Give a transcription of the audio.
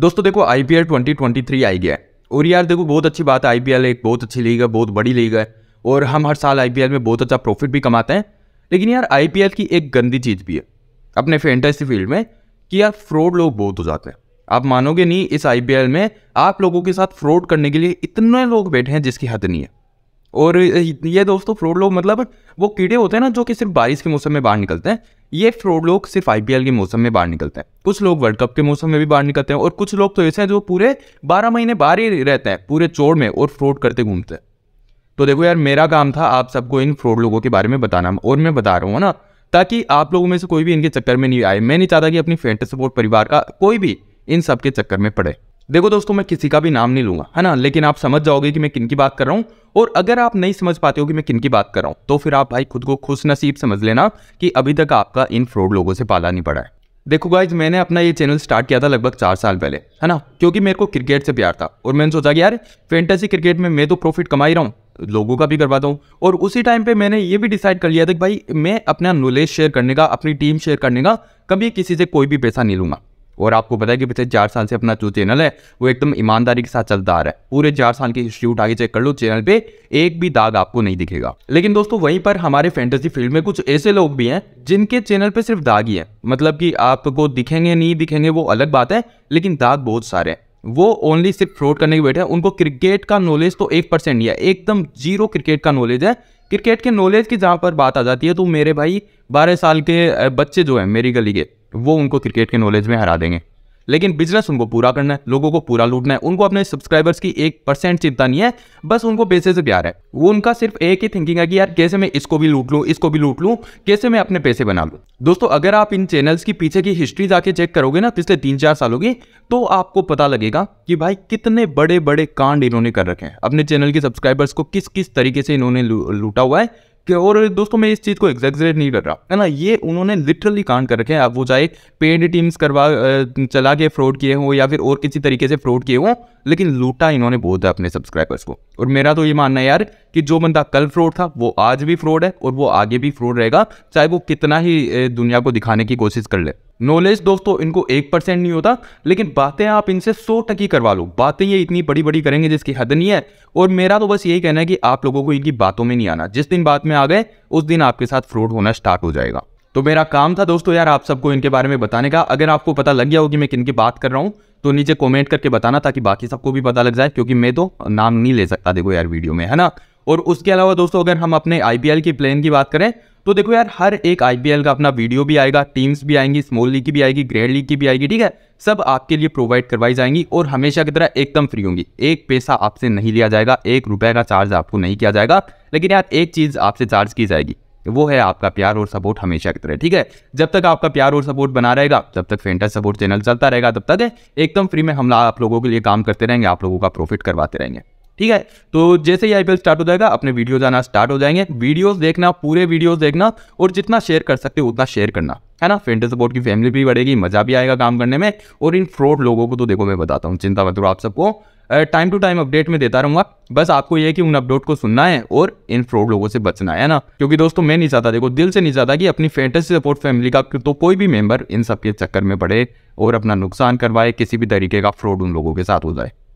दोस्तों देखो I P L twenty twenty three आई गया और यार देखो बहुत अच्छी बात है आई पी एल एक बहुत अच्छी लीग है बहुत बड़ी लीग है और हम हर साल आई पी एल में बहुत अच्छा प्रॉफिट भी कमाते हैं लेकिन यार आई पी एल की एक गंदी चीज़ भी है अपने फैंटेसी फील्ड में कि यार फ्रॉड लोग बहुत हो जाते हैं आप मानोगे नहीं इस आई पी एल में आप लोगों के साथ फ्रॉड करने के लिए इतने लोग बैठे हैं जिसकी हद नहीं है और ये दोस्तों फ्रॉड लोग मतलब वो कीड़े होते हैं ना जो कि सिर्फ बारिश के मौसम में बाहर निकलते हैं ये फ्रॉड लोग सिर्फ आई के मौसम में बाहर निकलते हैं कुछ लोग वर्ल्ड कप के मौसम में भी बाहर निकलते हैं और कुछ लोग तो ऐसे हैं जो पूरे बारह महीने बाहर ही रहते हैं पूरे चोड़ में और फ्रॉड करते घूमते हैं तो देखो यार मेरा काम था आप सबको इन फ्रॉड लोगों के बारे में बताना और मैं बता रहा हूँ ना ताकि आप लोगों में से कोई भी इनके चक्कर में नहीं आए मैं नहीं चाहता कि अपनी फ्रेंड सपोर्ट परिवार का कोई भी इन सब के चक्कर में पड़े देखो दोस्तों मैं किसी का भी नाम नहीं लूंगा है ना लेकिन आप समझ जाओगे कि मैं किन की बात कर रहा हूँ और अगर आप नहीं समझ पाते हो कि मैं किन की बात कर रहा हूँ तो फिर आप भाई खुद को खुश नसीब समझ लेना कि अभी तक आपका इन फ्रॉड लोगों से पाला नहीं पड़ा है देखो गाइज मैंने अपना ये चैनल स्टार्ट किया था लगभग चार साल पहले है ना क्योंकि मेरे को क्रिकेट से प्यार था और मैंने सोचा कि यार फेंटेसी क्रिकेट में मैं तो प्रॉफिट कमा ही रहा हूँ लोगों का भी करवाता हूँ और उसी टाइम पे मैंने ये भी डिसाइड कर लिया था कि भाई मैं अपना नॉलेज शेयर करने का अपनी टीम शेयर करने का कभी किसी से कोई भी पैसा नहीं लूंगा और आपको पता है कि पिछले चार साल से अपना जो चैनल है वो एकदम ईमानदारी के साथ चलता आ रहा है पूरे चार साल की हिस्ट्री उठा के चेक कर लो चैनल पे एक भी दाग आपको नहीं दिखेगा लेकिन दोस्तों वहीं पर हमारे फैंटेसी फील्ड में कुछ ऐसे लोग भी हैं जिनके चैनल पे सिर्फ दाग ही है मतलब कि आपको दिखेंगे नहीं दिखेंगे वो अलग बात है लेकिन दाग बहुत सारे हैं वो ओनली सिर्फ फ्रॉड करने के बैठे हैं उनको क्रिकेट का नॉलेज तो एक परसेंट है एकदम जीरो क्रिकेट का नॉलेज है क्रिकेट के नॉलेज की जहाँ पर बात आ जाती है तो मेरे भाई बारह साल के बच्चे जो हैं मेरी गली के वो उनको क्रिकेट के नॉलेज में हरा देंगे लेकिन बिजनेस उनको पूरा करना है लोगों को पूरा लूटना है उनको अपने सब्सक्राइबर्स की एक परसेंट चिंता नहीं है बस उनको पैसे से प्यार है वो उनका सिर्फ एक ही थिंकिंग है कि यार कैसे मैं इसको भी लूट लूँ इसको भी लूट लूँ कैसे मैं अपने पैसे बना लूँ दोस्तों अगर आप इन चैनल्स की पीछे की हिस्ट्री जाके चेक करोगे ना पिछले तीन चार सालों की तो आपको पता लगेगा कि भाई कितने बड़े बड़े कांड इन्होंने कर रखे हैं अपने चैनल के सब्सक्राइबर्स को किस किस तरीके से इन्होंने लूटा हुआ है कि और दोस्तों मैं इस चीज़ को एग्जैगरेट नहीं कर रहा है ना ये उन्होंने लिटरली कांड कर रखे हैं आप वो चाहे पेड टीम्स करवा चला के फ्रॉड किए हों या फिर और किसी तरीके से फ्रॉड किए हों लेकिन लूटा इन्होंने बहुत है अपने सब्सक्राइबर्स को और मेरा तो ये मानना है यार कि जो बंदा कल फ्रॉड था वो आज भी फ्रॉड है और वो आगे भी फ्रॉड रहेगा चाहे वो कितना ही दुनिया को दिखाने की कोशिश कर ले नॉलेज दोस्तों इनको एक परसेंट नहीं होता लेकिन बातें आप इनसे सौ टकी करवा लो बातें ये इतनी बड़ी बड़ी करेंगे जिसकी हद नहीं है और मेरा तो बस यही कहना है कि आप लोगों को इनकी बातों में नहीं आना जिस दिन बात में आ गए उस दिन आपके साथ फ्रॉड होना स्टार्ट हो जाएगा तो मेरा काम था दोस्तों यार आप सबको इनके बारे में बताने का अगर आपको पता लग गया हो कि मैं किन की बात कर रहा हूँ तो नीचे कॉमेंट करके बताना ताकि बाकी सबको भी पता लग जाए क्योंकि मैं तो नाम नहीं ले सकता देखो यार वीडियो में है ना और उसके अलावा दोस्तों अगर हम अपने आई की प्लेन की बात करें तो देखो यार हर एक आई का अपना वीडियो भी आएगा टीम्स भी आएंगी स्मॉल लीग की भी आएगी ग्रेड लीग की भी आएगी ठीक है सब आपके लिए प्रोवाइड करवाई जाएंगी और हमेशा की तरह एकदम फ्री होंगी एक पैसा आपसे नहीं लिया जाएगा एक रुपये का चार्ज आपको नहीं किया जाएगा लेकिन यार एक चीज़ आपसे चार्ज की जाएगी वो है आपका प्यार और सपोर्ट हमेशा की तरह ठीक है जब तक आपका प्यार और सपोर्ट बना रहेगा तब तक फेंटा सपोर्ट चैनल चलता रहेगा तब तक एकदम फ्री में हम आप लोगों के लिए काम करते रहेंगे आप लोगों का प्रॉफिट करवाते रहेंगे ठीक है तो जैसे ही आईपीएल स्टार्ट हो जाएगा अपने वीडियोज आना स्टार्ट हो जाएंगे वीडियोस देखना पूरे वीडियोस देखना और जितना शेयर कर सकते हो उतना शेयर करना है ना फ्रेंड सपोर्ट की फैमिली भी बढ़ेगी मजा भी आएगा काम करने में और इन फ्रॉड लोगों को तो देखो मैं बताता हूँ चिंता मतलब आप सबको टाइम टू टाइम अपडेट में देता रहूंगा बस आपको यह कि उन अपडेट को सुनना है और इन फ्रॉड लोगों से बचना है ना क्योंकि दोस्तों मैं नहीं चाहता देखो दिल से नहीं चाहता कि अपनी फैंटेसी सपोर्ट फैमिली का तो कोई भी मेंबर इन सबके चक्कर में पड़े और अपना नुकसान करवाए किसी भी तरीके का फ्रॉड उन लोगों के साथ हो जाए